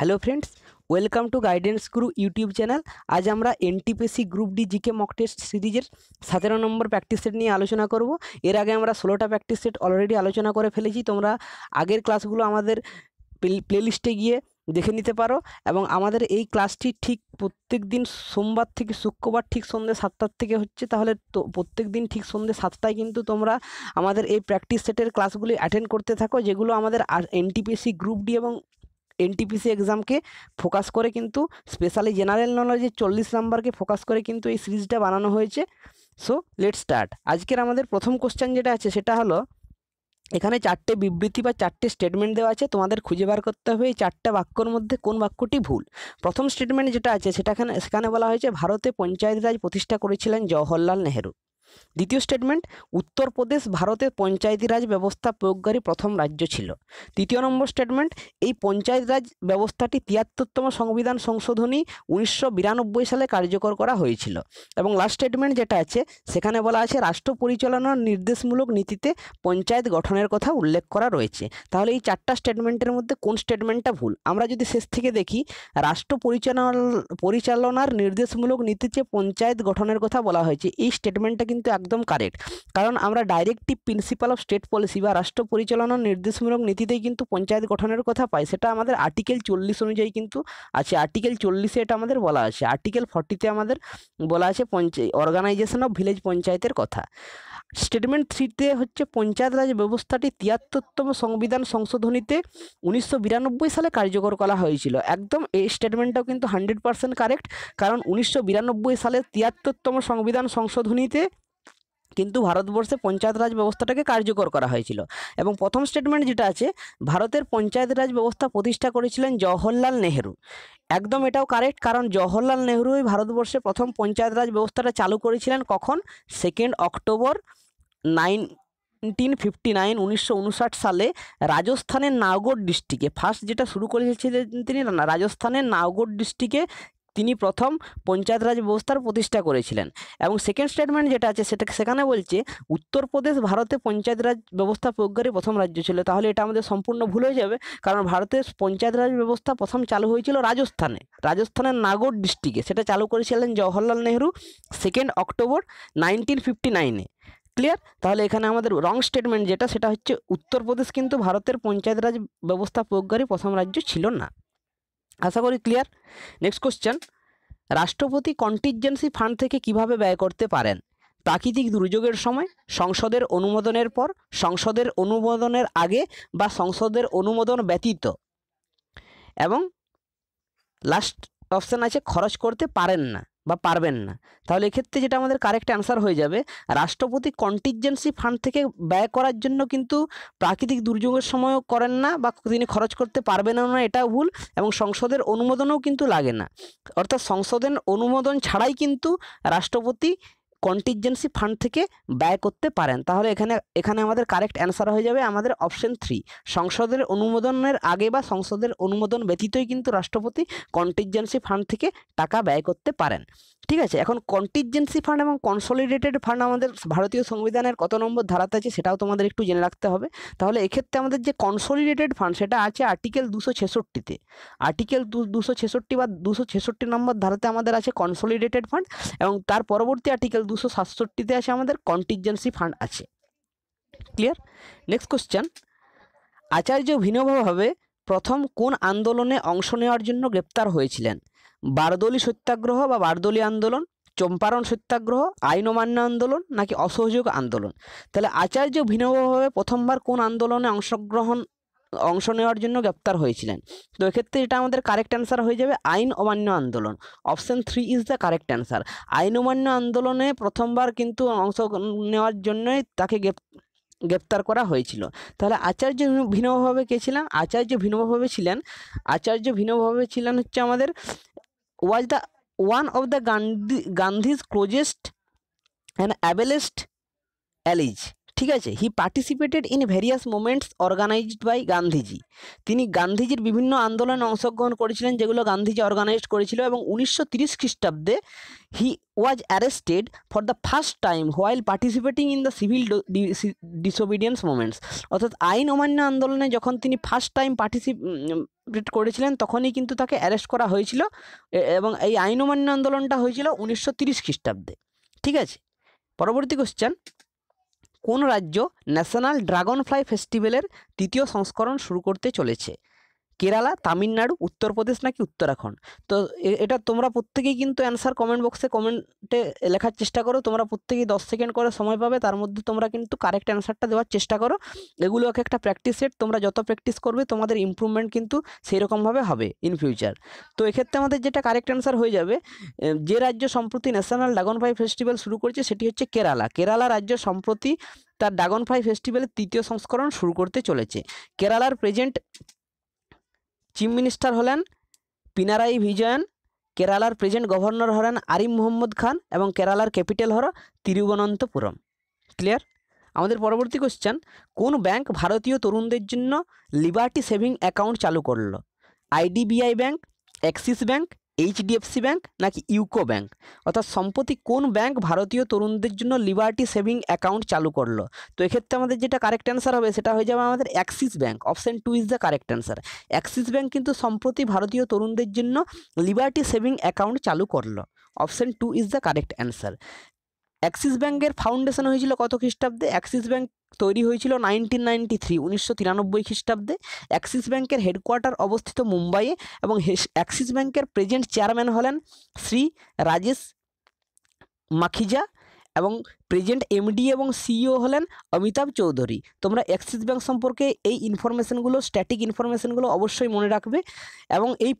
Hello friends welcome to guidance guru YouTube channel আজ আমরা NTPC group D GK mock test সিরিজের সতেরো নম্বর practice set নিয়ে আলোচনা করব এর আগে আমরা ষোলোটা প্র্যাকটিস সেট অলরেডি আলোচনা করে ফেলেছি তোমরা আগের ক্লাসগুলো আমাদের প্লেলিস্টে গিয়ে দেখে নিতে পারো এবং আমাদের এই ক্লাসটি ঠিক প্রত্যেক দিন সোমবার থেকে শুক্রবার ঠিক সন্ধ্যে সাতটার থেকে হচ্ছে তাহলে তো প্রত্যেক দিন ঠিক সন্ধ্যে সাতটায় কিন্তু তোমরা আমাদের এই প্র্যাকটিস সেটের ক্লাসগুলি অ্যাটেন্ড করতে থাকো যেগুলো আমাদের এনটিপিসি গ্রুপ ডি এবং এনটিপিসি এক্সামকে ফোকাস করে কিন্তু স্পেশালি জেনারেল নলেজের চল্লিশ নাম্বারকে ফোকাস করে কিন্তু এই সিরিজটা বানানো হয়েছে সো লেট স্টার্ট আজকের আমাদের প্রথম কোশ্চেন যেটা আছে সেটা হলো এখানে চারটে বিবৃতি বা চারটে স্টেটমেন্ট দেওয়া আছে তোমাদের খুঁজে বার করতে হবে এই চারটে বাক্যর মধ্যে কোন বাক্যটি ভুল প্রথম স্টেটমেন্ট যেটা আছে সেটাখানে সেখানে বলা হয়েছে ভারতে পঞ্চায়েত রাজ প্রতিষ্ঠা করেছিলেন জওহরলাল নেহেরু দ্বিতীয় স্টেটমেন্ট উত্তরপ্রদেশ ভারতের পঞ্চায়েতি রাজ ব্যবস্থা প্রয়োগকারী প্রথম রাজ্য ছিল তৃতীয় নম্বর স্টেটমেন্ট এই পঞ্চায়েত রাজ ব্যবস্থাটি তিয়াত্তরতম সংবিধান সংশোধনী উনিশশো সালে কার্যকর করা হয়েছিল এবং লাস্ট স্টেটমেন্ট যেটা আছে সেখানে বলা আছে রাষ্ট্র পরিচালনার নির্দেশমূলক নীতিতে পঞ্চায়েত গঠনের কথা উল্লেখ করা রয়েছে তাহলে এই চারটা স্টেটমেন্টের মধ্যে কোন স্টেটমেন্টটা ভুল আমরা যদি শেষ থেকে দেখি রাষ্ট্র পরিচালনা পরিচালনার নির্দেশমূলক নীতিতে পঞ্চায়েত গঠনের কথা বলা হয়েছে এই স্টেটমেন্টটা কিন্তু কিন্তু একদম কারেক্ট কারণ আমরা directive principle of state policy বা রাষ্ট্র পরিচালনার নির্দেশমূলক নীতিতেই কিন্তু পঞ্চায়েত গঠনের কথা পাই সেটা আমাদের আর্টিকেল চল্লিশ অনুযায়ী কিন্তু আছে আর্টিকেল চল্লিশে এটা আমাদের বলা আছে আর্টিকেল ফর্টিতে আমাদের বলা আছে পঞ্চায়েত অর্গানাইজেশন অফ ভিলেজ পঞ্চায়েতের কথা স্টেটমেন্ট থ্রিতে হচ্ছে পঞ্চায়েত রাজ ব্যবস্থাটি তিয়াত্তরতম সংবিধান সংশোধনীতে উনিশশো সালে কার্যকর করা হয়েছিল একদম এই স্টেটমেন্টটাও কিন্তু হান্ড্রেড পার্সেন্ট কারেক্ট কারণ উনিশশো সালে তিয়াত্তরতম সংবিধান সংশোধনীতে কিন্তু ভারতবর্ষে পঞ্চায়েত রাজ ব্যবস্থাটাকে কার্যকর করা হয়েছিল এবং প্রথম স্টেটমেন্ট যেটা আছে ভারতের পঞ্চায়েত রাজ ব্যবস্থা প্রতিষ্ঠা করেছিলেন জওহরলাল নেহেরু একদম এটাও কারেক্ট কারণ জওহরলাল নেহরুই ভারতবর্ষে প্রথম পঞ্চায়েত রাজ ব্যবস্থাটা চালু করেছিলেন কখন second October nine nineteen fifty nine উনিশশো সালে রাজস্থানের নাগর ডিস্ট্রিক্টে ফার্স্ট যেটা শুরু করেছিলেন তিনি রাজস্থানের নাগর ডিস্ট্রিক্টে তিনি প্রথম পঞ্চায়েত রাজ ব্যবস্থার প্রতিষ্ঠা করেছিলেন এবং সেকেন্ড স্টেটমেন্ট যেটা আছে সেটা সেখানে বলছে উত্তরপ্রদেশ ভারতে পঞ্চায়েত রাজ ব্যবস্থা প্রয়োগকারী প্রথম রাজ্য ছিল তাহলে এটা আমাদের সম্পূর্ণ ভুল হয়ে যাবে কারণ ভারতের পঞ্চায়েত রাজ ব্যবস্থা প্রথম চালু হয়েছিল রাজস্থানে রাজস্থানের নাগর ডিস্ট্রিক্টে সেটা চালু করেছিলেন Jawaharlal Nehru second October nineteen fifty নাইনে ক্লিয়ার তাহলে এখানে আমাদের রং স্টেটমেন্ট যেটা সেটা হচ্ছে উত্তরপ্রদেশ কিন্তু ভারতের পঞ্চায়েত রাজ ব্যবস্থা প্রয়োগকারী প্রথম রাজ্য ছিল না আশা করি ক্লিয়ার নেক্সট কোশ্চেন রাষ্ট্রপতি কন্টিনজেন্সি ফান্ড থেকে কিভাবে ব্যয় করতে পারেন প্রাকৃতিক দুর্যোগের সময় সংসদের অনুমোদনের পর সংসদের অনুমোদনের আগে বা সংসদের অনুমোদন ব্যতীত এবং লাস্ট অপশান আছে খরচ করতে পারেন না বা পারবেন না তাহলে এক্ষেত্রে যেটা আমাদের কারেক্ট অ্যান্সার হয়ে যাবে রাষ্ট্রপতি কন্টিনজেন্সি ফান্ড থেকে ব্যয় করার জন্য কিন্তু প্রাকৃতিক দুর্যোগের সময়ও করেন না বা তিনি খরচ করতে পারবেন না এটাও ভুল এবং সংসদের অনুমোদনও কিন্তু লাগে না অর্থাৎ সংসদের অনুমোদন ছাড়াই কিন্তু রাষ্ট্রপতি কন্টিনজেন্সি ফান্ড থেকে ব্যয় করতে পারেন তাহলে এখানে এখানে আমাদের কারেক্ট অ্যান্সার হয়ে যাবে আমাদের অপশন থ্রি সংসদের অনুমোদনের আগে বা সংসদের অনুমোদন ব্যতীতই কিন্তু রাষ্ট্রপতি কন্টিনজেন্সি ফান্ড থেকে টাকা ব্যয় করতে পারেন ঠিক আছে এখন কন্টিনজেন্সি ফান্ড এবং কনসলিডেটেড ফান্ড আমাদের ভারতীয় সংবিধানের কত নম্বর ধারাতে আছে সেটাও তোমাদের একটু জেনে রাখতে হবে তাহলে এক্ষেত্রে আমাদের যে কনসলিডেটেড ফান্ড সেটা আছে আর্টিকেল দুশো ছেষট্টিতে আর্টিকেল দুশো ছেষট্টি বা দুশো ছেষট্টি নম্বর ধারাতে আমাদের আছে কনসলিডেটেড ফান্ড এবং তার পরবর্তী আর্টিকেল দুশো সাতষট্টিতে আছে আমাদের কন্টিনজেন্সি ফান্ড আছে ক্লিয়ার নেক্সট কোশ্চেন আচার্য ভিনভাবে প্রথম কোন আন্দোলনে অংশ নেওয়ার জন্য গ্রেপ্তার হয়েছিলেন বারদলি সত্যাগ্রহ বা বারদলি আন্দোলন চম্পারণ সত্যাগ্রহ আইন অমান্য আন্দোলন নাকি অসহযোগ আন্দোলন তাহলে আচার্য ভিন্নভাবে প্রথমবার কোন আন্দোলনে অংশগ্রহণ অংশ নেওয়ার জন্য গ্রেপ্তার হয়েছিলেন তো এক্ষেত্রে এটা আমাদের কারেক্ট অ্যান্সার হয়ে যাবে আইন অমান্য আন্দোলন option three is the correct answer আইন অমান্য আন্দোলনে প্রথমবার কিন্তু অংশ নেওয়ার জন্যই তাকে গ্রেপ্তার করা হয়েছিল তাহলে আচার্য ভিন্নভাবে কে ছিলেন আচার্য ভিন্নভাবে ছিলেন আচার্য ভিন্নভাবে ছিলেন হচ্ছে আমাদের was the one of the Gandhi, Gandhi's closest and ablest allies. ঠিক আছে he participated in various movements organised by Gandhiji তিনি গান্ধীজির বিভিন্ন আন্দোলনে অংশগ্রহণ করেছিলেন যেগুলো গান্ধীজি অর্গানাইজড করেছিল এবং উনিশশো তিরিশ খ্রিস্টাব্দে he was arrested for the first time while participating in the civil disobedience movements অর্থাৎ আইন অমান্য আন্দোলনে যখন তিনি ফার্স্ট টাইম পার্টিসিপেট করেছিলেন তখনই কিন্তু তাকে অ্যারেস্ট করা হয়েছিল এবং এই আইন অমান্য আন্দোলনটা হয়েছিল উনিশশো তিরিশ খ্রিস্টাব্দে ঠিক আছে পরবর্তী কোশ্চেন কোন রাজ্য ন্যাশনাল ড্রাগন ফ্লাই ফেস্টিভ্যালের তৃতীয় সংস্করণ শুরু করতে চলেছে কেরালা তামিলনাড়ু উত্তরপ্রদেশ নাকি উত্তরাখণ্ড তো এটা তোমরা প্রত্যেকেই কিন্তু অ্যান্সার কমেন্ট বক্সে কমেন্টে লেখার চেষ্টা করো তোমরা প্রত্যেকেই দশ সেকেন্ড করে সময় পাবে তার মধ্যে তোমরা কিন্তু কারেক্ট অ্যান্সারটা দেওয়ার চেষ্টা করো এগুলো এক একটা প্র্যাকটিস সেট তোমরা যত প্র্যাকটিস করবে তোমাদের ইম্প্রুভমেন্ট কিন্তু সেইরকমভাবে হবে ইন ফিউচার তো এক্ষেত্রে আমাদের যেটা কারেক্ট অ্যান্সার হয়ে যাবে যে রাজ্য সম্প্রতি ন্যাশনাল ড্রাগন ফাই ফেস্টিভ্যাল শুরু করেছে সেটি হচ্ছে কেরালা কেরালা রাজ্য সম্প্রতি তার ড্রাগন ফাই ফেস্টিভ্যালের তৃতীয় সংস্করণ শুরু করতে চলেছে কেরালার প্রেজেন্ট চিফ মিনিস্টার হলেন পিনারাই ভিজয়ন কেরালার প্রেজেন্ট গভর্নর হলেন আরিম মোহাম্মদ খান এবং কেরালার ক্যাপিটাল হল তিরুবনন্তপুরম ক্লিয়ার আমাদের পরবর্তী কোশ্চেন কোন ব্যাংক ভারতীয় তরুণদের জন্য লিবার্টি সেভিং অ্যাকাউন্ট চালু করল IDBI bank Axis bank HDFC bank নাকি ইউকো ব্যাংক অর্থাৎ সম্প্রতি কোন ব্যাংক ভারতীয় তরুণদের জন্য লিবার্টি সেভিং অ্যাকাউন্ট চালু করলো তো এক্ষেত্রে আমাদের যেটা কারেক্ট অ্যান্সার হবে সেটা হয়ে যাবে আমাদের Axis bank option two is the correct answer Axis bank কিন্তু সম্প্রতি ভারতীয় তরুণদের জন্য লিবার্টি সেভিং অ্যাকাউন্ট চালু করলো option two is the correct answer Axis ব্যাংকের ফাউন্ডেশন হয়েছিল কত খ্রিস্টাব্দে অ্যাক্সিস ব্যাংক তৈরি হয়েছিল নাইনটিন নাইনটি থ্রি উনিশশো তিরানব্বই খ্রিস্টাব্দে অ্যাক্সিস ব্যাংকের হেডকোয়ার্টার অবস্থিত মুম্বাইয়ে এবং অ্যাক্সিস ব্যাংকের প্রেজেন্ট চেয়ারম্যান হলেন শ্রী রাজেশ মাখিজা এবং প্রেজেন্ট এমডি এবং সিইও হলেন অমিতাভ চৌধুরী তোমরা অ্যাক্সিস ব্যাঙ্ক সম্পর্কে এই ইনফরমেশানগুলো স্ট্যাটিক ইনফরমেশানগুলো অবশ্যই মনে রাখবে এবং এই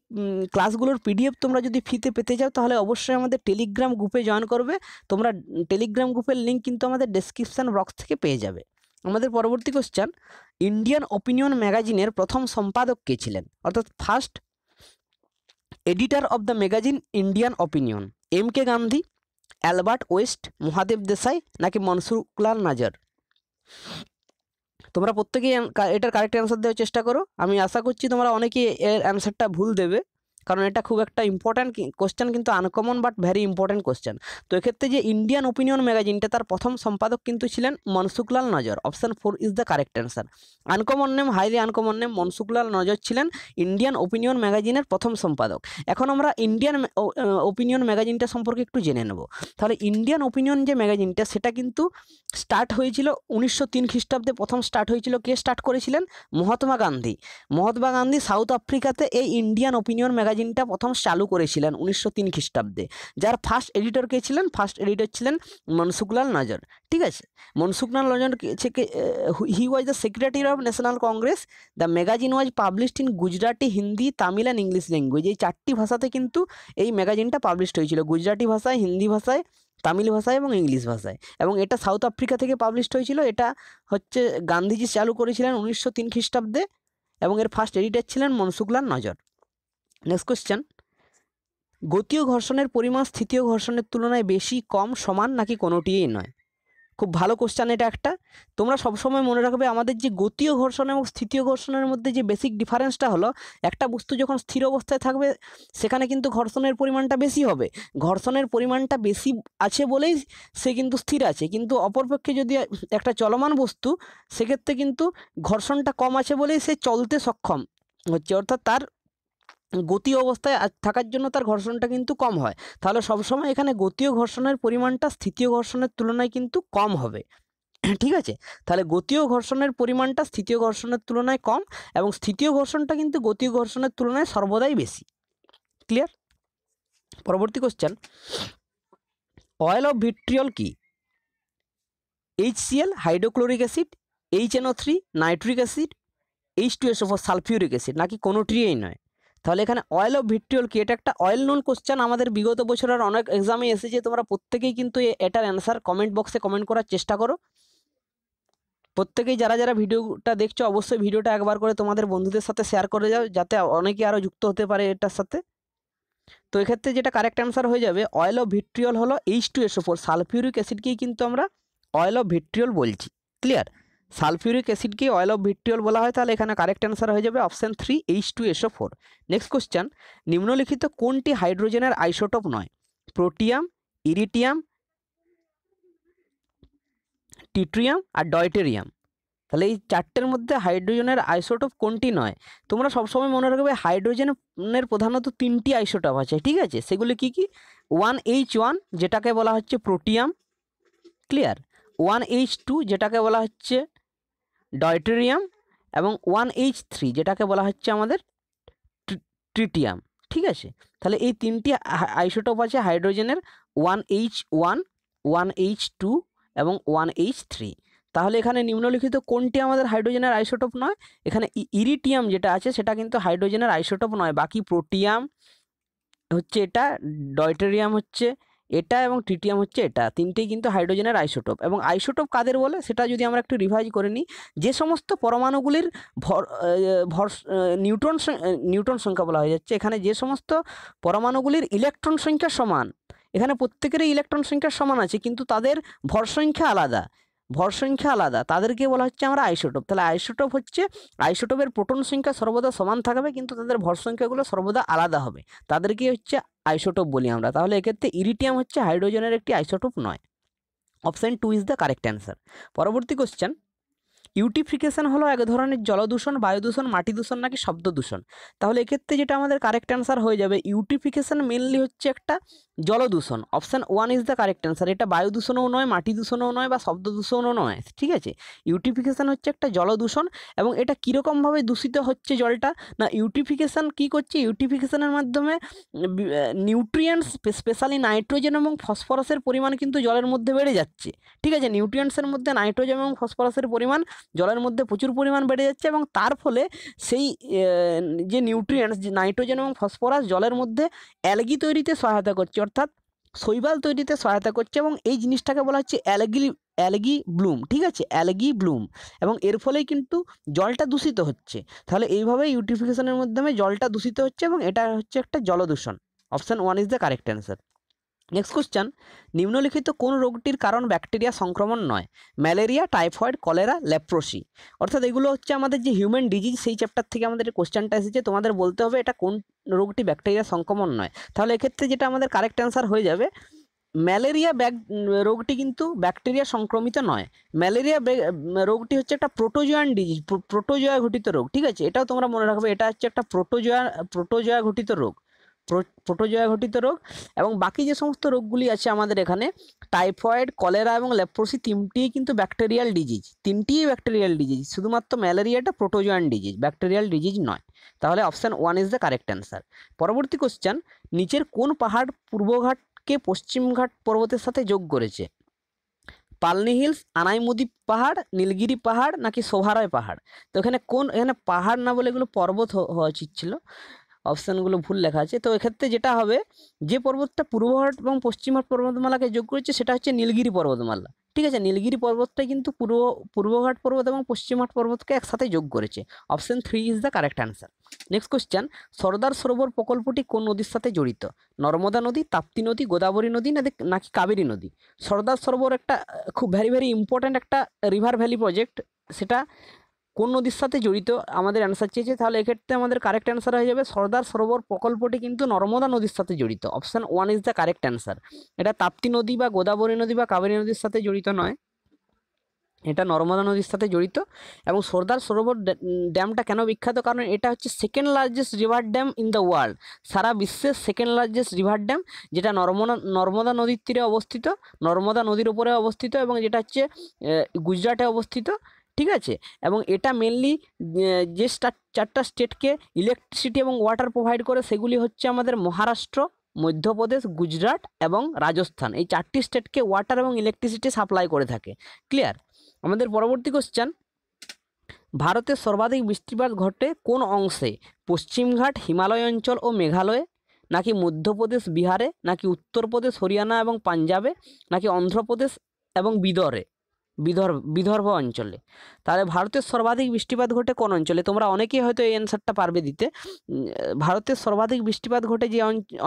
ক্লাসগুলোর পিডিএফ তোমরা যদি ফিতে পেতে চাও তাহলে অবশ্যই আমাদের টেলিগ্রাম গ্রুপে জয়েন করবে তোমরা টেলিগ্রাম গ্রুপের লিঙ্ক কিন্তু আমাদের ডেসক্রিপশান বক্স থেকে পেয়ে যাবে আমাদের পরবর্তী কোশ্চেন ইন্ডিয়ান ওপিনিয়ন ম্যাগাজিনের প্রথম সম্পাদক কে ছিলেন অর্থাৎ first editor of the magazine Indian Opinion M K Gandhi Albert West Mahadev Desai নাকি মনসুরুকলাল নাজার তোমরা প্রত্যেকেই এটার কারেক্ট অ্যান্সার দেওয়ার চেষ্টা করো আমি আশা করছি তোমরা অনেকেই এর অ্যান্সারটা ভুল দেবে কারণ এটা খুব একটা ইম্পর্ট্যান্ট কোশ্চেন কিন্তু uncommon but very important question তো এক্ষেত্রে যে ইন্ডিয়ান ওপিনিয়ন ম্যাগাজিনটা তার প্রথম সম্পাদক কিন্তু ছিলেন Mansukhlal Nazar option four is the correct answer uncommon name highly uncommon name Mansukhlal Nazar ছিলেন ইন্ডিয়ান ওপিনিয়ন ম্যাগাজিনের প্রথম সম্পাদক এখন আমরা ইন্ডিয়ান ওপিনিয়ন ম্যাগাজিনটা সম্পর্কে একটু জেনে নেব তাহলে ইন্ডিয়ান ওপিনিয়ন যে ম্যাগাজিনটা সেটা কিন্তু স্টার্ট হয়েছিল উনিশশো তিন খ্রিস্টাব্দে প্রথম স্টার্ট হয়েছিল কে স্টার্ট করেছিলেন মহাত্মা গান্ধী মহাত্মা গান্ধী সাউথ আফ্রিকাতে এই ইন্ডিয়ান ওপিনিয়ন ম্যাগাজিন ম্যাগাজিনটা প্রথম চালু করেছিলেন উনিশশো তিন খ্রিস্টাব্দে যার ফার্স্ট এডিটর কে ছিলেন ফার্স্ট এডিটর ছিলেন মনসুখলাল নজর ঠিক আছে Mansukhlal Nazar he was the secretary of National Congress the magazine was published in Gujarati Hindi Tamil and English language এই চারটি ভাষাতে কিন্তু এই ম্যাগাজিনটা পাবলিশড হয়েছিল গুজরাটি ভাষায় হিন্দি ভাষায় তামিল ভাষায় এবং ইংলিশ ভাষায় এবং এটা সাউথ আফ্রিকা থেকে পাবলিশড হয়েছিল এটা হচ্ছে গান্ধীজি চালু করেছিলেন উনিশশো তিন খ্রিস্টাব্দে এবং এর ফার্স্ট এডিটর ছিলেন মনসুখলাল নজর নেক্সট কোয়েশ্চেন গতীয় ঘর্ষণের পরিমাণ স্থিতীয় ঘর্ষণের তুলনায় বেশি কম সমান নাকি কোনোটিই নয় খুব ভালো কোশ্চান এটা একটা তোমরা সবসময় মনে রাখবে আমাদের যে গতীয় ঘর্ষণ এবং স্থিতীয় ঘর্ষণের মধ্যে যে বেসিক ডিফারেন্সটা হলো একটা বস্তু যখন স্থির অবস্থায় থাকবে সেখানে কিন্তু ঘর্ষণের পরিমাণটা বেশি হবে ঘর্ষণের পরিমাণটা বেশি আছে বলেই সে কিন্তু স্থির আছে কিন্তু অপরপক্ষে যদি একটা চলমান বস্তু সেক্ষেত্রে কিন্তু ঘর্ষণটা কম আছে বলেই সে চলতে সক্ষম হচ্ছে অর্থাৎ তার গতি অবস্থায় থাকার জন্য তার ঘর্ষণটা কিন্তু কম হয় তাহলে সবসময় এখানে গতীয় ঘর্ষণের পরিমাণটা স্থিতীয় ঘর্ষণের তুলনায় কিন্তু কম হবে ঠিক আছে তাহলে গতীয় ঘর্ষণের পরিমাণটা স্থিতীয় ঘর্ষণের তুলনায় কম এবং স্থিতীয় ঘর্ষণটা কিন্তু গতীয় ঘর্ষণের তুলনায় সর্বদাই বেশি ক্লিয়ার পরবর্তী কোশ্চেন অয়েল অফ ভিট্রিয়ল কি H CL hydrochloric acid H NO three nitric acid H two S sulphuric acid নাকি কোনোটিই নয় তাহলে এখানে অয়েল অফ ভিট্রিওল কি এটা একটা অয়েল নোন কোশ্চেন আমাদের বিগত বছরের অনেক এক্সামে এসেছে তোমরা প্রত্যেকেই কিন্তু এটার অ্যান্সার কমেন্ট বক্সে কমেন্ট করার চেষ্টা করো প্রত্যেকেই যারা যারা ভিডিওটা দেখছো অবশ্যই ভিডিওটা একবার করে তোমাদের বন্ধুদের সাথে শেয়ার করে যাও যাতে অনেকে আরও যুক্ত হতে পারে এটার সাথে তো এক্ষেত্রে যেটা কারেক্ট অ্যান্সার হয়ে যাবে অয়েল অফ ভিট্রিওল হলো H two SO four sulphuric অ্যাসিডকেই কিন্তু আমরা অয়েল অফ ভিট্রিয়ল বলছি ক্লিয়ার সালফিউরিক অ্যাসিডকে অয়েল অফ ভিট্রিয়ল বলা হয় তাহলে এখানে কারেক্ট অ্যান্সার হয়ে যাবে option three H two SO four next question নিম্নলিখিত কোনটি হাইড্রোজেনের আইসোটপ নয় প্রোটিয়াম ইরিটিয়াম টিট্রিয়াম আর ডয়টেরিয়াম তাহলে এই চারটের মধ্যে হাইড্রোজেনের আইসোটপ কোনটি নয় তোমরা সবসময় মনে রাখবে হাইড্রোজেনের প্রধানত তিনটি আইসোটপ আছে ঠিক আছে সেগুলি কি কি ওয়ান এইচ ওয়ান যেটাকে বলা হচ্ছে protium clear one H two যেটাকে বলা হচ্ছে ডয়টেরিয়াম এবং ওয়ান এইচ থ্রি যেটাকে বলা হচ্ছে আমাদের ট্রিটিয়াম ঠিক আছে তাহলে এই তিনটি আইসোটোপ আছে হাইড্রোজেনের one H one one H two এবং ওয়ান এইচ থ্রি তাহলে এখানে নিম্নলিখিত কোনটি আমাদের হাইড্রোজেনের আইসোটোপ নয় এখানে ইরিটিয়াম যেটা আছে সেটা কিন্তু হাইড্রোজেনের আইসোটোপ নয় বাকি প্রোটিয়াম হচ্ছে এটা ডয়টেরিয়াম হচ্ছে এটা এবং ট্রিটিয়াম হচ্ছে এটা তিনটেই কিন্তু হাইড্রোজেনের আইসোটোপ এবং আইসোটোপ কাদের বলে সেটা যদি আমরা একটু রিভাইজ করে নিই যে সমস্ত পরমাণুগুলির ভর ভর নিউট্রন নিউট্রন সংখ্যা বলা হয়ে যাচ্ছে এখানে যে সমস্ত পরমাণুগুলির ইলেকট্রন সংখ্যা সমান এখানে প্রত্যেকেরই ইলেকট্রন সংখ্যা সমান আছে কিন্তু তাদের ভর সংখ্যা আলাদা ভর সংখ্যা আলাদা তাদেরকে বলা হচ্ছে আমরা আইসোটোপ তাহলে আইসোটোপ হচ্ছে আইসোটোপের প্রোটন সংখ্যা সর্বদা সমান থাকবে কিন্তু তাদের ভর সংখ্যাগুলো সর্বদা আলাদা হবে তাদেরকে হচ্ছে আইসোটোপ বলি আমরা তাহলে এক্ষেত্রে ইরিটিয়াম হচ্ছে হাইড্রোজেনের একটি আইসোটোপ নয় option two is the correct answer পরবর্তী কোশ্চেন ইউটিফিকেশন হলো এক ধরনের জলদূষণ বায়ু দূষণ মাটি দূষণ নাকি শব্দ দূষণ তাহলে এক্ষেত্রে যেটা আমাদের কারেক্ট অ্যান্সার হয়ে যাবে ইউটিফিকেশন মেনলি হচ্ছে একটা জলদূষণ option one is the correct answer এটা বায়ু দূষণও নয় মাটি দূষণও নয় বা শব্দ দূষণও নয় ঠিক আছে ইউটিফিকেশান হচ্ছে একটা জলদূষণ এবং এটা কীরকমভাবে দূষিত হচ্ছে জলটা না ইউটিফিকেশান কি করছে ইউটিফিকেশানের মাধ্যমে নিউট্রিয়েন্টস স্পেশালি নাইট্রোজেন এবং ফসফরাসের পরিমাণ কিন্তু জলের মধ্যে বেড়ে যাচ্ছে ঠিক আছে নিউট্রিয়েন্টসের মধ্যে নাইট্রোজেন এবং ফসফরাসের পরিমাণ জলের মধ্যে প্রচুর পরিমাণ বেড়ে যাচ্ছে এবং তার ফলে সেই যে নিউট্রিয়েন্টস নাইট্রোজেন এবং ফসফরাস জলের মধ্যে অ্যালগি তৈরিতে সহায়তা করছে অর্থাৎ শৈবাল তৈরিতে সহায়তা করছে এবং এই জিনিসটাকে বলা হচ্ছে অ্যালগি অ্যালগি ব্লুম ঠিক আছে অ্যালগি ব্লুম এবং এর ফলেই কিন্তু জলটা দূষিত হচ্ছে তাহলে এইভাবে ইউটিফিকেশনের মাধ্যমে জলটা দূষিত হচ্ছে এবং এটা হচ্ছে একটা জলদূষণ option one is the correct answer next question নিম্নলিখিত কোন রোগটির কারণ ব্যাকটেরিয়া সংক্রমণ নয় ম্যালেরিয়া টাইফয়েড কলেরা ল্যাপ্রোসি অর্থাৎ এগুলো হচ্ছে আমাদের যে হিউম্যান ডিজিজ সেই চ্যাপ্টার থেকে আমাদের কোশ্চেনটা এসেছে তোমাদের বলতে হবে এটা কোন রোগটি ব্যাকটেরিয়া সংক্রমণ নয় তাহলে এক্ষেত্রে যেটা আমাদের কারেক্ট অ্যান্সার হয়ে যাবে ম্যালেরিয়া ব্যাক রোগটি কিন্তু ব্যাকটেরিয়া সংক্রমিত নয় ম্যালেরিয়া রোগটি হচ্ছে একটা প্রোটোজোয়ান ডিজিজ প্রোটোজোয়া ঘটিত রোগ ঠিক আছে এটাও তোমরা মনে রাখবে এটা হচ্ছে একটা প্রোটোজয়া প্রোটোজোয়া ঘটিত রোগ প্রোটোজোয়া ঘটিত রোগ এবং বাকি যে সমস্ত রোগগুলি আছে আমাদের এখানে টাইফয়েড কলেরা এবং ল্যাপ্রোসি তিনটিই কিন্তু ব্যাকটেরিয়াল ডিজিজ তিনটিই ব্যাকটেরিয়াল ডিজিজ শুধুমাত্র ম্যালেরিয়াটা প্রোটোজোয়ান ডিজিজ ব্যাকটেরিয়াল ডিজিজ নয় তাহলে option one is the correct answer পরবর্তী কোশ্চেন নিচের কোন পাহাড় পূর্বঘাটকে পশ্চিমঘাট পর্বতের সাথে যোগ করেছে পালনি হিলস আনাইমুদি পাহাড় নীলগিরি পাহাড় নাকি শোভারয় পাহাড় তো এখানে কোন এখানে পাহাড় না বলে এগুলো পর্বত হওয়া উচিত ছিল অপশানগুলো ভুল লেখা আছে তো এক্ষেত্রে যেটা হবে যে পর্বতটা পূর্ব এবং পশ্চিমহাট পর্বতমালাকে যোগ করেছে সেটা হচ্ছে নীলগিরি পর্বতমালা ঠিক আছে নীলগিরি পর্বতটাই কিন্তু পূর্ব পূর্বঘাট পর্বত এবং পশ্চিমঘাট পর্বতকে একসাথে যোগ করেছে option three is the correct answer next question Sardar Sarovar প্রকল্পটি কোন নদীর সাথে জড়িত নর্মদা নদী তাপ্তি নদী গোদাবরী নদী না নাকি কাবেরী নদী সর্দার সরোবর একটা খুব ভেরি ভেরি ইম্পর্ট্যান্ট একটা রিভার ভ্যালি প্রজেক্ট সেটা কোন নদীর সাথে জড়িত আমাদের অ্যান্সার চেয়েছে তাহলে এক্ষেত্রে আমাদের কারেক্ট অ্যান্সার হয়ে যাবে সর্দার সরোবর প্রকল্পটি কিন্তু নর্মদা নদীর সাথে জড়িত option one is the correct answer এটা তাপ্তি নদী বা গোদাবরী নদী বা কাবেরী নদীর সাথে জড়িত নয় এটা নর্মদা নদীর সাথে জড়িত এবং সর্দার সরোবর ড্যামটা কেন বিখ্যাত কারণ এটা হচ্ছে second largest river dam in the world সারা বিশ্বের সেকেন্ড লার্জেস্ট রিভার ড্যাম যেটা নর্মদা নর্মদা নদীর তীরে অবস্থিত নর্মদা নদীর উপরে অবস্থিত এবং যেটা হচ্ছে গুজরাটে অবস্থিত ঠিক আছে এবং এটা মেনলি যে চারটা স্টেটকে ইলেকট্রিসিটি এবং ওয়াটার প্রোভাইড করে সেগুলি হচ্ছে আমাদের মহারাষ্ট্র মধ্যপ্রদেশ গুজরাট এবং রাজস্থান এই চারটি স্টেটকে ওয়াটার এবং ইলেকট্রিসিটি সাপ্লাই করে থাকে ক্লিয়ার আমাদের পরবর্তী কোশ্চেন ভারতের সর্বাধিক বৃষ্টিপাত ঘটে কোন অংশে পশ্চিমঘাট হিমালয় অঞ্চল ও মেঘালয়ে নাকি মধ্যপ্রদেশ বিহারে নাকি উত্তরপ্রদেশ হরিয়ানা এবং পাঞ্জাবে নাকি অন্ধ্রপ্রদেশ এবং বিদরে বিদর্ভ বিদর্ভ অঞ্চলে তাহলে ভারতের সর্বাধিক বৃষ্টিপাত ঘটে কোন অঞ্চলে তোমরা অনেকেই হয়তো এই অ্যান্সারটা পারবে দিতে ভারতের সর্বাধিক বৃষ্টিপাত ঘটে যে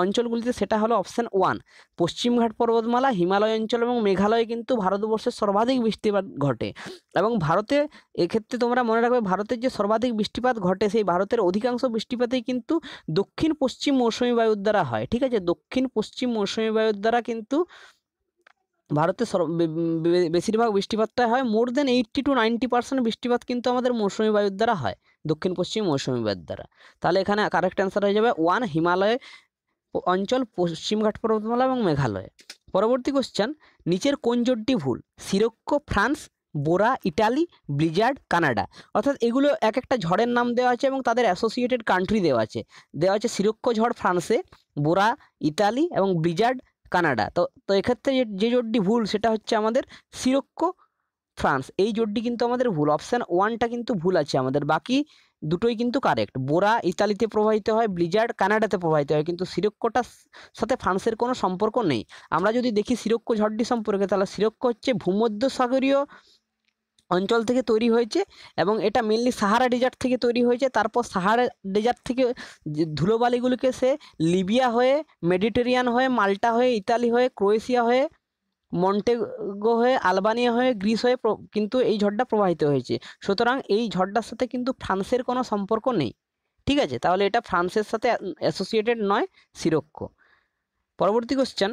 অঞ্চলগুলিতে সেটা হলো অপশান ওয়ান পশ্চিমঘাট পর্বতমালা হিমালয় অঞ্চল এবং মেঘালয়ে কিন্তু ভারতবর্ষের সর্বাধিক বৃষ্টিপাত ঘটে এবং ভারতে এক্ষেত্রে তোমরা মনে রাখবে ভারতের যে সর্বাধিক বৃষ্টিপাত ঘটে সেই ভারতের অধিকাংশ বৃষ্টিপাতেই কিন্তু দক্ষিণ পশ্চিম মৌসুমী বায়ুর দ্বারা হয় ঠিক আছে দক্ষিণ পশ্চিম মৌসুমী বায়ুর দ্বারা কিন্তু ভারতে বেশিরভাগ বৃষ্টিপাতটাই হয় more than eighty to ninety percent বৃষ্টিপাত কিন্তু আমাদের মৌসুমি বায়ুর দ্বারা হয় দক্ষিণ পশ্চিম মৌসুমি বায়ুর দ্বারা তাহলে এখানে কারেক্ট অ্যান্সার হয়ে যাবে ওয়ান হিমালয় অঞ্চল পশ্চিমঘাট পর্বতমালা এবং মেঘালয় পরবর্তী কোশ্চেন নিচের কোন জোটটি ভুল sirocco France bora Italy blizzard Canada অর্থাৎ এগুলো এক একটা ঝড়ের নাম দেওয়া আছে এবং তাদের অ্যাসোসিয়েটেড কান্ট্রি দেওয়া আছে দেওয়া আছে সিরক্ষ ঝড় ফ্রান্সে বোরা ইটালি এবং ব্লিজার্ড কানাডা তো তো এক্ষেত্রে যে জোটটি ভুল সেটা হচ্ছে আমাদের সিরক্ষ ফ্রান্স এই জোটটি কিন্তু আমাদের ভুল অপশান ওয়ানটা কিন্তু ভুল আছে আমাদের বাকি দুটোই কিন্তু কারেক্ট বোরা ইতালিতে প্রবাহিত হয় ব্লিজার্ড কানাডাতে প্রবাহিত হয় কিন্তু সিরক্কটার সাথে ফ্রান্সের কোনো সম্পর্ক নেই আমরা যদি দেখি সিরক্ষ ঝড়টি সম্পর্কে তাহলে সিরক্ষ হচ্ছে ভূমধ্যসাগরীয় অঞ্চল থেকে তৈরি হয়েছে এবং এটা মেনলি সাহারা ডেজার্ট থেকে তৈরি হয়েছে তারপর সাহারা ডেজার্ট থেকে ধুলোবালিগুলোকে সে লিবিয়া হয়ে মেডিটেরিয়ান হয়ে মাল্টা হয়ে ইতালি হয়ে ক্রোয়েশিয়া হয়ে মন্টেগো হয়ে আলবানিয়া হয়ে গ্রিস হয়ে কিন্তু এই ঝড়টা প্রবাহিত হয়েছে সুতরাং এই ঝড়টার সাথে কিন্তু ফ্রান্সের কোনো সম্পর্ক নেই ঠিক আছে তাহলে এটা ফ্রান্সের সাথে অ্যাসোসিয়েটেড নয় শিরক্ষ পরবর্তী কোশ্চেন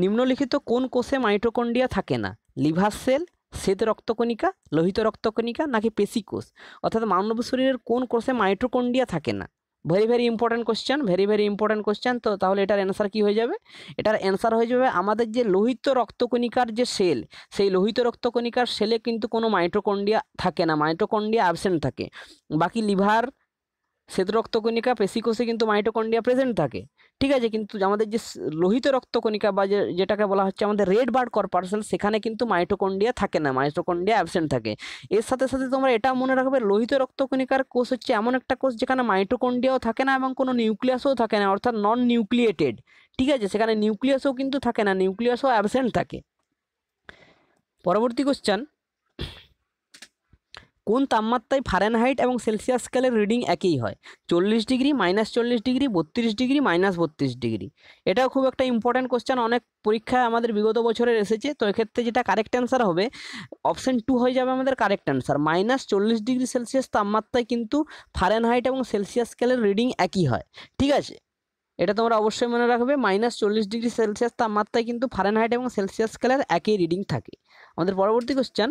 নিম্নলিখিত কোন কোষে মাইটোকন্ডিয়া থাকে না লিভার সেল শ্বেত রক্তকণিকা লোহিত রক্তকণিকা নাকি পেশিকোষ অর্থাৎ মানব শরীরের কোন কোষে মাইট্রোকন্ডিয়া থাকে না very very important question very very important question তো তাহলে এটার অ্যান্সার কী হয়ে যাবে এটার অ্যান্সার হয়ে যাবে আমাদের যে লোহিত রক্তকণিকার যে সেল সেই লোহিত রক্তকণিকার সেলে কিন্তু কোনো মাইট্রোকন্ডিয়া থাকে না মাইট্রোকন্ডিয়া অ্যাবসেন্ট থাকে বাকি লিভার রক্তকণিকা পেশিকোষে কিন্তু মাইটোকন্ডিয়া প্রেজেন্ট থাকে ঠিক আছে কিন্তু আমাদের যে লোহিত রক্তকণিকা বা যেটাকে বলা হচ্ছে আমাদের রেড বার্ড কর্পারসেল সেখানে কিন্তু মাইটোকন্ডিয়া থাকে না মাইটোকন্ডিয়া অ্যাবসেন্ট থাকে এর সাথে সাথে তোমরা এটা মনে রাখবে লোহিত রক্তকণিকার কোষ হচ্ছে এমন একটা কোষ যেখানে মাইটোকন্ডিয়াও থাকে না এবং কোনো নিউক্লিয়াসও থাকে না অর্থাৎ নন নিউক্লিয়েটেড ঠিক আছে সেখানে নিউক্লিয়াসও কিন্তু থাকে না নিউক্লিয়াসও অ্যাবসেন্ট থাকে পরবর্তী কোশ্চান কোন তাপমাত্রায় ফারেনহাইট এবং সেলসিয়াস স্কেলের রিডিং একই হয় চল্লিশ ডিগ্রি মাইনাস চল্লিশ ডিগ্রি বত্রিশ ডিগ্রি মাইনাস বত্রিশ ডিগ্রি এটাও খুব একটা ইম্পর্ট্যান্ট কোশ্চেন অনেক পরীক্ষায় আমাদের বিগত বছরের এসেছে তো এক্ষেত্রে যেটা কারেক্ট অ্যান্সার হবে অপশান টু হয়ে যাবে আমাদের কারেক্ট অ্যান্সার মাইনাস চল্লিশ ডিগ্রি সেলসিয়াস তাপমাত্রায় কিন্তু ফারেনহাইট এবং সেলসিয়াস স্কেলের রিডিং একই হয় ঠিক আছে এটা তোমরা অবশ্যই মনে রাখবে মাইনাস চল্লিশ ডিগ্রি সেলসিয়াস তাপমাত্রায় কিন্তু ফারেনহাইট এবং সেলসিয়াস স্কেলের একই রিডিং থাকে আমাদের পরবর্তী কোশ্চেন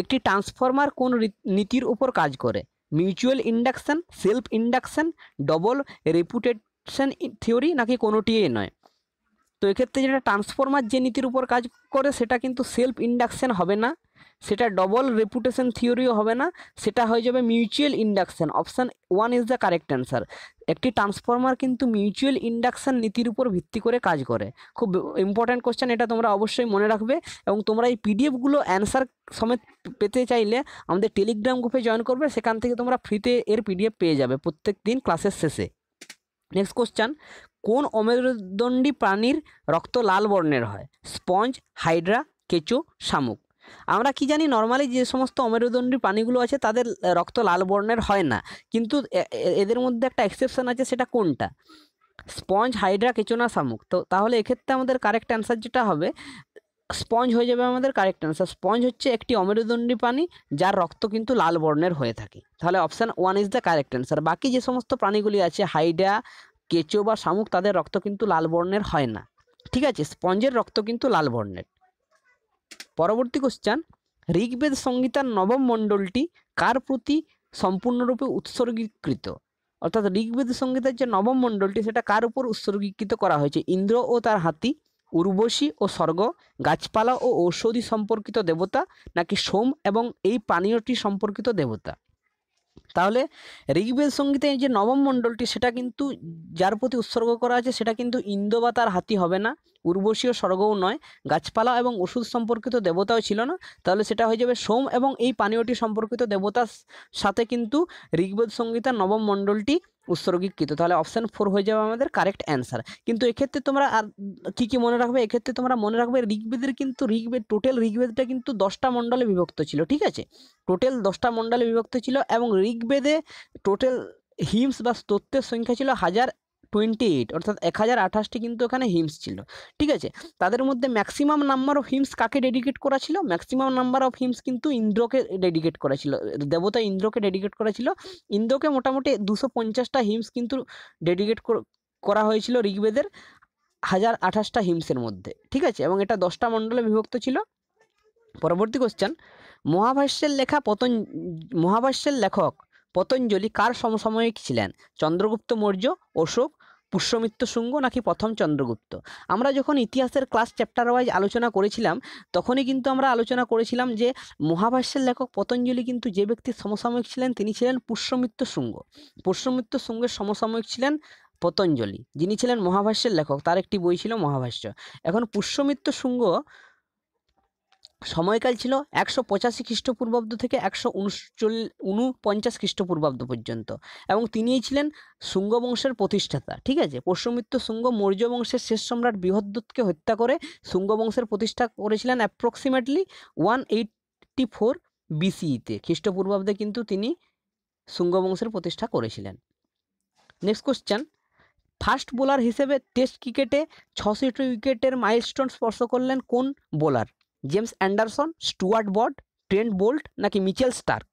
একটি ট্রান্সফর্মার কোন নীতির উপর কাজ করে mutual induction self induction double reputation theory নাকি কোনোটিই নয় তো এক্ষেত্রে যেটা ট্রান্সফর্মার যে নীতির উপর কাজ করে সেটা কিন্তু সেলফ ইন্ডাকশান হবে না সেটা ডবল রেপুটেশন থিওরিও হবে না সেটা হয়ে যাবে mutual induction option one is the correct answer একটি ট্রান্সফর্মার কিন্তু মিউচুয়াল ইন্ডাকশান নীতির উপর ভিত্তি করে কাজ করে খুব ইম্পর্ট্যান্ট কোশ্চেন এটা তোমরা অবশ্যই মনে রাখবে এবং তোমরা এই পিডিএফগুলো অ্যান্সার সমেত পেতে চাইলে আমাদের টেলিগ্রাম গ্রুপে জয়েন করবে সেখান থেকে তোমরা ফ্রিতে এর পিডিএফ পেয়ে যাবে প্রত্যেক দিন ক্লাসের শেষে নেক্সট কোশ্চান কোন অমেরুদণ্ডী প্রাণীর রক্ত লাল বর্ণের হয় স্পঞ্জ হাইড্রা কেঁচো শামুক আমরা কি জানি নর্মালি যে সমস্ত অমেরুদণ্ডী প্রাণীগুলো আছে তাদের রক্ত লাল বর্ণের হয় না কিন্তু এদের মধ্যে একটা এক্সেপশন আছে সেটা কোনটা স্পঞ্জ হাইড্রা কেচোনা শামুক তো তাহলে এক্ষেত্রে আমাদের কারেক্ট অ্যান্সার যেটা হবে স্পঞ্জ হয়ে যাবে আমাদের কারেক্ট অ্যান্সার স্পঞ্জ হচ্ছে একটি অমেরুদণ্ডী প্রাণী যার রক্ত কিন্তু লাল বর্ণের হয়ে থাকে তাহলে option one is the correct answer বাকি যে সমস্ত প্রাণীগুলি আছে হাইডা কেঁচো বা শামুক তাদের রক্ত কিন্তু লাল বর্ণের হয় না ঠিক আছে স্পঞ্জের রক্ত কিন্তু লাল বর্ণের পরবর্তী কোশ্চান ঋগ্বেদ সংহিতার নবম মণ্ডলটি কার প্রতি সম্পূর্ণরূপে উৎসর্গীকৃত অর্থাৎ ঋগ্বেদ সংহিতার যে নবম মণ্ডলটি সেটা কার উপর উৎসর্গীকৃত করা হয়েছে ইন্দ্র ও তার হাতি উর্বশী ও স্বর্গ গাছপালা ও ঔষধি সম্পর্কিত দেবতা নাকি সোম এবং এই পানীয়টি সম্পর্কিত দেবতা তাহলে ঋগ্বেদ সঙ্গীতে যে নবম মণ্ডলটি সেটা কিন্তু যার প্রতি উৎসর্গ করা আছে সেটা কিন্তু ইন্দ্র বা তার হাতি হবে না উর্বশীয় স্বর্গও নয় গাছপালা এবং ওষুধ সম্পর্কিত দেবতাও ছিল না তাহলে সেটা হয়ে যাবে সোম এবং এই পানীয়টি সম্পর্কিত দেবতার সাথে কিন্তু ঋগ্বেদ সঙ্গীতের নবম মণ্ডলটি উৎসর্গীকৃত তাহলে অপশান ফোর হয়ে যাবে আমাদের কারেক্ট অ্যান্সার কিন্তু এক্ষেত্রে তোমরা আর কী কী মনে রাখবে এক্ষেত্রে তোমরা মনে রাখবে ঋগ্বেদের কিন্তু ঋগ্বেদ টোটাল ঋগ্বেদটা কিন্তু দশটা মণ্ডলে বিভক্ত ছিল ঠিক আছে টোটাল দশটা মণ্ডলে বিভক্ত ছিল এবং ঋগ্বেদে টোটাল হিমস বা স্তোত্রের সংখ্যা ছিল হাজার টোয়েন্টি এইট অর্থাৎ এক হাজার আঠাশটি কিন্তু এখানে হিমস ছিল ঠিক আছে তাদের মধ্যে ম্যাক্সিমাম নাম্বার অফ হিমস কাকে ডেডিকেট করা ছিল ম্যাক্সিমাম নাম্বার অফ হিমস কিন্তু ইন্দ্রকে ডেডিকেট করা ছিল দেবতা ইন্দ্রকে ডেডিকেট করা ছিল ইন্দ্রকে মোটামুটি দুশো পঞ্চাশটা হিমস কিন্তু ডেডিকেট করা হয়েছিল ঋগ্বেদের হাজার আঠাশটা হিমসের মধ্যে ঠিক আছে এবং এটা দশটা মণ্ডলে বিভক্ত ছিল পরবর্তী কোশ্চেন মহাভাষ্যের লেখা পতন মহাভাষ্যের লেখক পতঞ্জলি কার সমসাময়িক ছিলেন চন্দ্রগুপ্ত মৌর্য অশোক পুষ্যমিত্র শুঙ্গ নাকি প্রথম চন্দ্রগুপ্ত আমরা যখন ইতিহাসের ক্লাস চ্যাপ্টার ওয়াইজ আলোচনা করেছিলাম তখনই কিন্তু আমরা আলোচনা করেছিলাম যে মহাভাষ্যের লেখক পতঞ্জলি কিন্তু যে ব্যক্তির সমসাময়িক ছিলেন তিনি ছিলেন পুষ্যমিত্র শুঙ্গ পুষ্যমিত্র শুঙ্গের সমসাময়িক ছিলেন পতঞ্জলি যিনি ছিলেন মহাভাষ্যের লেখক তার একটি বই ছিল মহাভাষ্য এখন পুষ্যমিত্র শুঙ্গ সময়কাল ছিল একশো পঁচাশি খ্রিস্টপূর্বাব্দ থেকে একশো উনচল উনপঞ্চাশ খ্রিস্টপূর্বাব্দ পর্যন্ত এবং তিনিই ছিলেন শুঙ্গ বংশের প্রতিষ্ঠাতা ঠিক আছে পশ্চিমিত্র শুঙ্গ মৌর্য বংশের শেষ সম্রাট বৃহদ্দূতকে হত্যা করে শুঙ্গ বংশের প্রতিষ্ঠা করেছিলেন অ্যাপ্রক্সিমেটলি ওয়ান এইটটি ফোর বিসিইতে খ্রিস্টপূর্বাব্দে কিন্তু তিনি শুঙ্গ বংশের প্রতিষ্ঠা করেছিলেন নেক্সট কোশ্চেন ফার্স্ট বোলার হিসেবে টেস্ট ক্রিকেটে ছশো উইকেটের মাইলস্টোন স্পর্শ করলেন কোন bowler James Anderson Stuart Broad Trent Boult নাকি মিচেল স্টার্ক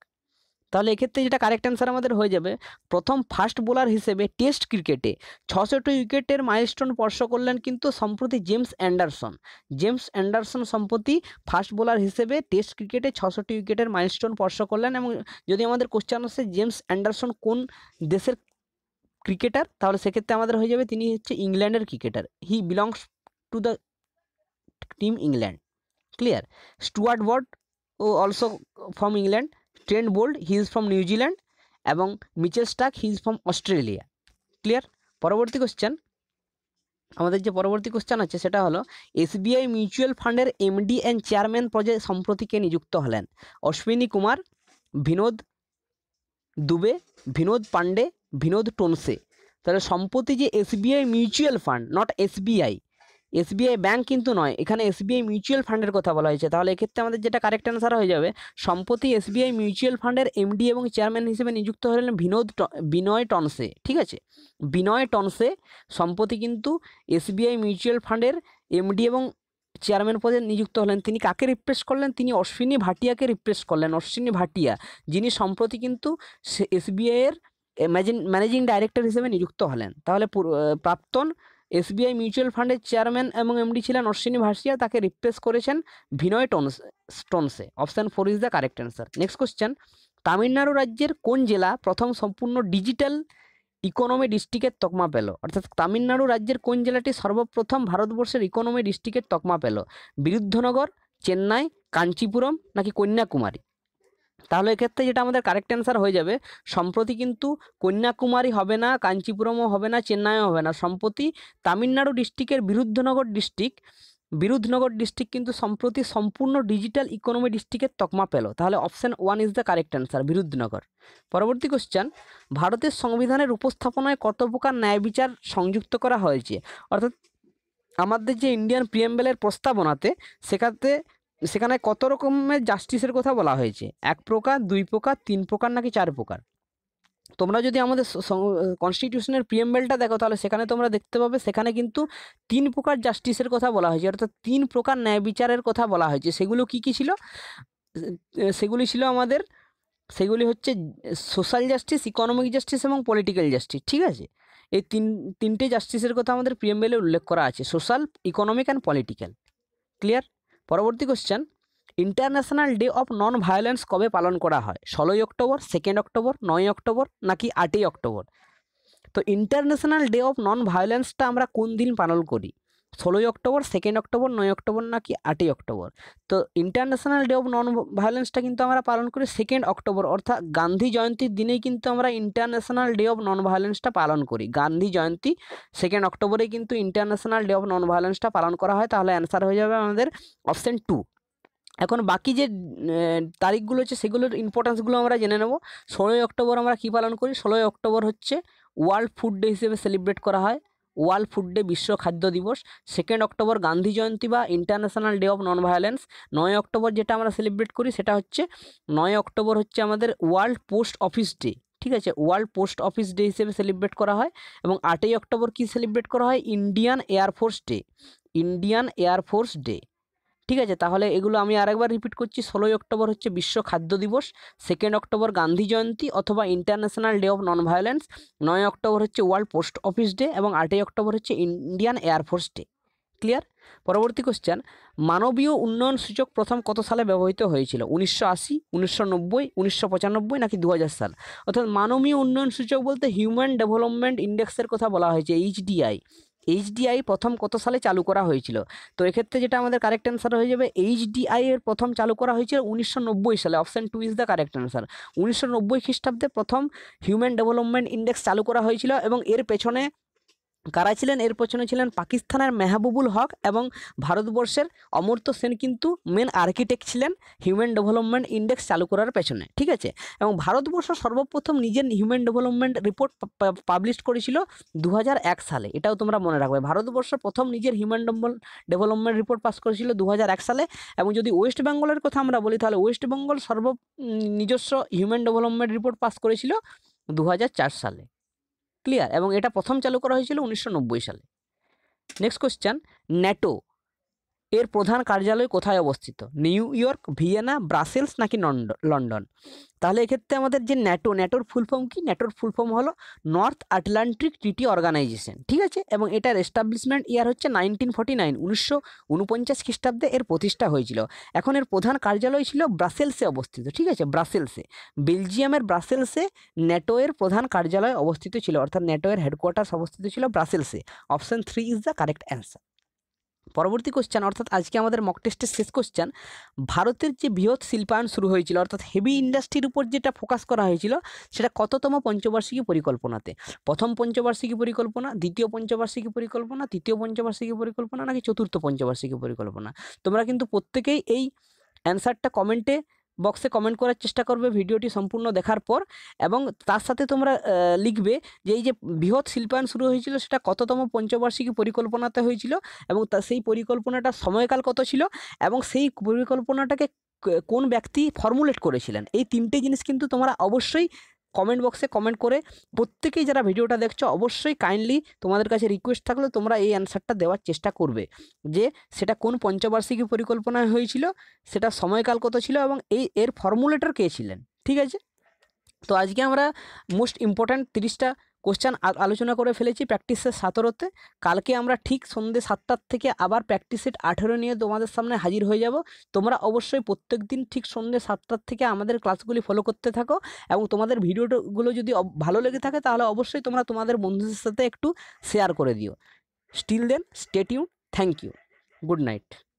তাহলে এক্ষেত্রে যেটা কারেক্ট অ্যান্সার আমাদের হয়ে যাবে প্রথম ফার্স্ট বোলার হিসেবে টেস্ট ক্রিকেটে ছশোটি উইকেটের মাইলস্টোন স্পর্শ করলেন কিন্তু সম্প্রতি জেমস অ্যান্ডারসন জেমস অ্যান্ডারসন সম্প্রতি ফার্স্ট বোলার হিসেবে টেস্ট ক্রিকেটে ছশোটি উইকেটের মাইলস্টোন স্পর্শ করলেন এবং যদি আমাদের কোশ্চেন আসে জেমস অ্যান্ডারসন কোন দেশের ক্রিকেটার তাহলে সেক্ষেত্রে আমাদের হয়ে যাবে তিনি হচ্ছে ইংল্যান্ডের cricketer he belongs to the team England clear Stewart bot O also from England Trent bold he is from New Zealand এবং Mitchell Starc he is from Australia clear পরবর্তী কোশ্চেন আমাদের যে পরবর্তী কোশ্চেন আছে সেটা হলো এসবিআই মিউচুয়াল ফান্ডের MD and chairman পর্যায়ে সম্প্রতিকে নিযুক্ত হলেন অশ্বিনী কুমার ভিনোদ দুবে বিনোদ পান্ডে বিনোদ টোনসে তাহলে সম্প্রতি যে SBI mutual fund not SBI SBI bank কিন্তু নয় এখানে এসবিআই মিউচুয়াল ফান্ডের কথা বলা হয়েছে তাহলে এক্ষেত্রে আমাদের যেটা কারেক্ট অ্যান্সার হয়ে যাবে সম্প্রতি এসবিআই মিউচুয়াল ফান্ডের এমডি এবং চেয়ারম্যান হিসেবে নিযুক্ত হলেন বিনোদ বিনয় টনসে ঠিক আছে বিনয় টনসে সম্প্রতি কিন্তু এসবিআই মিউচুয়াল ফান্ডের এমডি এবং চেয়ারম্যান পদে নিযুক্ত হলেন তিনি কাকে রিপ্লেস করলেন তিনি অশ্বিনী ভাটিয়াকে রিপ্লেস করলেন অশ্বিনী ভাটিয়া যিনি সম্প্রতি কিন্তু এসবিআইয়ের ম্যানেজিং ডাইরেক্টর হিসেবে নিযুক্ত হলেন তাহলে প্রাক্তন এসবিআই মিউচুয়াল ফান্ডের চেয়ারম্যান এবং এমডি ছিলেন অশ্বিনী ভাসিয়া তাকে রিপ্লেস করেছেন ভিনয় টনস স্টোনসে option four is the correct answer next question Tamil Nadu রাজ্যের কোন জেলা প্রথম সম্পূর্ণ ডিজিটাল ইকোনমি ডিস্ট্রিক্টের তকমা পেল অর্থাৎ তামিলনাড়ু রাজ্যের কোন জেলাটি সর্বপ্রথম ভারতবর্ষের ইকোনমি ডিস্ট্রিক্টের তকমা পেল বিরুদ্ধনগর চেন্নাই কাঞ্চিপুরম নাকি কন্যাকুমারী তাহলে এক্ষেত্রে যেটা আমাদের কারেক্ট অ্যান্সার হয়ে যাবে সম্প্রতি কিন্তু কন্যাকুমারী হবে না কাঞ্চিপুরমও হবে না চেন্নাইও হবে না সম্প্রতি তামিলনাড়ু ডিস্ট্রিক্টের বিরুদ্ধনগর ডিস্ট্রিক্ট বিরুধনগর ডিস্ট্রিক্ট কিন্তু সম্প্রতি সম্পূর্ণ ডিজিটাল ইকোনমি ডিস্ট্রিক্টের তকমা পেল তাহলে option one is the correct answer Virudhunagar পরবর্তী কোশ্চেন ভারতের সংবিধানের উপস্থাপনায় কত প্রকার ন্যায় বিচার সংযুক্ত করা হয়েছে অর্থাৎ আমাদের যে ইন্ডিয়ান প্রিয়েম্বেলের প্রস্তাবনাতে সেখানে সেখানে কত রকমের জাস্টিসের কথা বলা হয়েছে এক প্রকার দুই প্রকার তিন প্রকার নাকি চার প্রকার তোমরা যদি আমাদের কনস্টিটিউশনের প্রিএমবেলটা দেখো তাহলে সেখানে তোমরা দেখতে পাবে সেখানে কিন্তু তিন প্রকার জাস্টিসের কথা বলা হয়েছে অর্থাৎ তিন প্রকার ন্যায় বিচারের কথা বলা হয়েছে সেগুলো কি কি ছিল সেগুলি ছিল আমাদের সেগুলি হচ্ছে সোশ্যাল জাস্টিস ইকোনমিক জাস্টিস এবং পলিটিক্যাল জাস্টিস ঠিক আছে এই তিন তিনটে জাস্টিসের কথা আমাদের প্রিএমবেলে উল্লেখ করা আছে social economic and political clear পরবর্তী question international day of non violence কবে পালন করা হয় ষোলোই অক্টোবর সেকেন্ড অক্টোবর নয় অক্টোবর নাকি আটই অক্টোবর তো ইন্টারন্যাশনাল ডে অফ নন ভায়োলেন্সটা আমরা কোন দিন পালন করি ষোলোই অক্টোবর সেকেন্ড অক্টোবর নয় অক্টোবর নাকি আটই অক্টোবর তো ইন্টারন্যাশনাল ডে অফ নন ভায়োলেন্সটা কিন্তু আমরা পালন করি সেকেন্ড অক্টোবর অর্থাৎ গান্ধী জয়ন্তীর দিনেই কিন্তু আমরা ইন্টারন্যাশনাল ডে অফ নন ভায়োলেন্সটা পালন করি গান্ধী জয়ন্তী সেকেন্ড অক্টোবরে কিন্তু ইন্টারন্যাশনাল ডে অফ নন ভায়োলেন্সটা পালন করা হয় তাহলে অ্যান্সার হয়ে যাবে আমাদের অপশান টু এখন বাকি যে তারিখগুলো হচ্ছে সেগুলোর ইম্পর্টেন্সগুলো আমরা জেনে নেব ষোলোই অক্টোবর আমরা কী পালন করি ষোলোই অক্টোবর হচ্ছে ওয়ার্ল্ড ফুড ডে হিসেবে সেলিব্রেট করা হয় ওয়ার্ল্ড ফুড ডে বিশ্ব খাদ্য দিবস সেকেন্ড অক্টোবর গান্ধী জয়ন্তী বা international day of non violence নয় অক্টোবর যেটা আমরা সেলিব্রেট করি সেটা হচ্ছে নয় অক্টোবর হচ্ছে আমাদের ওয়ার্ল্ড পোস্ট অফিস ডে ঠিক আছে ওয়ার্ল্ড পোস্ট অফিস ডে হিসেবে সেলিব্রেট করা হয় এবং আটই অক্টোবর কি সেলিব্রেট করা হয় Indian air force day Indian air force day ঠিক আছে তাহলে এগুলো আমি আরেকবার রিপিট করছি ষোলোই অক্টোবর হচ্ছে বিশ্ব খাদ্য দিবস সেকেন্ড অক্টোবর গান্ধী জয়ন্তী অথবা international day of non violence নয় অক্টোবর হচ্ছে ওয়ার্ল্ড পোস্ট অফিস ডে এবং আটই অক্টোবর হচ্ছে ইন্ডিয়ান এয়ারফোর্স ডে ক্লিয়ার পরবর্তী কোশ্চেন মানবীয় উন্নয়ন সূচক প্রথম কত সালে ব্যবহৃত হয়েছিল উনিশশো আশি উনিশশো নব্বই উনিশশো পঁচানব্বই নাকি দু সাল অর্থাৎ মানবীয় উন্নয়ন সূচক বলতে হিউম্যান ডেভেলপমেন্ট ইন্ডেক্সের কথা বলা হয়েছে এইচডিআই এইচডিআই প্রথম কত সালে চালু করা হয়েছিল তো এক্ষেত্রে যেটা আমাদের কারেক্ট অ্যান্সার হয়ে যাবে এইচডিআই এর প্রথম চালু করা হয়েছিল উনিশশো সালে option two is the correct answer উনিশশো খ্রিস্টাব্দে প্রথম হিউম্যান ডেভেলপমেন্ট ইন্ডেক্স চালু করা হয়েছিল এবং এর পেছনে কারা ছিলেন এর পেছনে ছিলেন পাকিস্তানের মেহবুবুল হক এবং ভারতবর্ষের অমর্ত্য সেন কিন্তু মেন আর্কিটেক্ট ছিলেন হিউম্যান ডেভেলপমেন্ট ইন্ডেক্স চালু করার পেছনে ঠিক আছে এবং ভারতবর্ষ সর্বপ্রথম নিজের হিউম্যান ডেভেলপমেন্ট রিপোর্ট পাবলিশ করেছিল দু সালে এটাও তোমরা মনে রাখবে ভারতবর্ষ প্রথম নিজের হিউম্যান ডেভেলপমেন্ট রিপোর্ট পাস করেছিল দু সালে এবং যদি ওয়েস্ট বেঙ্গলের কথা আমরা বলি তাহলে ওয়েস্ট বেঙ্গল সর্ব নিজস্ব হিউম্যান ডেভেলপমেন্ট রিপোর্ট পাস করেছিল দু সালে ক্লিয়ার এবং এটা প্রথম চালু করা হয়েছিল উনিশশো সালে নেক্সট কোশ্চেন ন্যাটো এর প্রধান কার্যালয় কোথায় অবস্থিত নিউ ইয়র্ক ভিয়েনা ব্রাসেলস নাকি লন্ডন তাহলে এক্ষেত্রে আমাদের যে ন্যাটো ন্যাটোর ফুলফর্ম কি ন্যাটোর ফুলফর্ম হলো নর্থ আটলান্টিক ট্রিটি অর্গানাইজেশন ঠিক আছে এবং এটার এস্টাবলিশমেন্ট ইয়ার হচ্ছে নাইনটিন ফর্টি নাইন উনিশশো উনপঞ্চাশ খ্রিস্টাব্দে এর প্রতিষ্ঠা হয়েছিল এখন এর প্রধান কার্যালয় ছিল ব্রাসেলসে অবস্থিত ঠিক আছে ব্রাসেলসে বেলজিয়ামের ব্রাসেলসে ন্যাটো এর প্রধান কার্যালয় অবস্থিত ছিল অর্থাৎ ন্যাটো এর হেডকোয়ার্টার অবস্থিত ছিল ব্রাসেলসে option three is the correct answer পরবর্তী কোশ্চেন অর্থাৎ আজকে আমাদের মক টেস্টের শেষ কোশ্চেন ভারতের যে বৃহৎ শিল্পায়ন শুরু হয়েছিল অর্থাৎ হেভি ইন্ডাস্ট্রির উপর যেটা ফোকাস করা হয়েছিল সেটা কততম পঞ্চবার্ষিকী পরিকল্পনাতে প্রথম পঞ্চবার্ষিকী পরিকল্পনা দ্বিতীয় পঞ্চবার্ষিকী পরিকল্পনা তৃতীয় পঞ্চবার্ষিকী পরিকল্পনা নাকি চতুর্থ পঞ্চবার্ষিকী পরিকল্পনা তোমরা কিন্তু প্রত্যেকেই এই অ্যান্সারটা কমেন্টে বক্সে কমেন্ট করার চেষ্টা করবে ভিডিওটি সম্পূর্ণ দেখার পর এবং তার সাথে তোমরা লিখবে যে এই যে বৃহৎ শিল্পায়ন শুরু হয়েছিল সেটা কততম পঞ্চবার্ষিকী পরিকল্পনাতে হয়েছিল এবং তা সেই পরিকল্পনাটা সময়কাল কত ছিল এবং সেই পরিকল্পনাটাকে কোন ব্যক্তি ফর্মুলেট করেছিলেন এই তিনটে জিনিস কিন্তু তোমরা অবশ্যই কমেন্ট বক্সে কমেন্ট করে প্রত্যেকেই যারা ভিডিওটা দেখছো অবশ্যই কাইন্ডলি তোমাদের কাছে রিকোয়েস্ট থাকলে তোমরা এই অ্যান্সারটা দেওয়ার চেষ্টা করবে যে সেটা কোন পঞ্চবার্ষিকী পরিকল্পনা হয়েছিল সেটা সময়কাল কত ছিল এবং এই এর ফর্মুলেটর কে ছিলেন ঠিক আছে তো আজকে আমরা মোস্ট ইম্পর্ট্যান্ট তিরিশটা কোশ্চেন আলোচনা করে ফেলেছি প্র্যাকটিস সেট সতেরোতে কালকে আমরা ঠিক সন্ধে সাতটার থেকে আবার প্র্যাকটিস সেট আঠেরো নিয়ে তোমাদের সামনে হাজির হয়ে যাব তোমরা অবশ্যই প্রত্যেক দিন ঠিক সন্ধে সাতটার থেকে আমাদের ক্লাসগুলি ফলো করতে থাকো এবং তোমাদের ভিডিওগুলো যদি ভালো লেগে থাকে তাহলে অবশ্যই তোমরা তোমাদের বন্ধুদের সাথে একটু শেয়ার করে দিও still then stay tuned thank you good night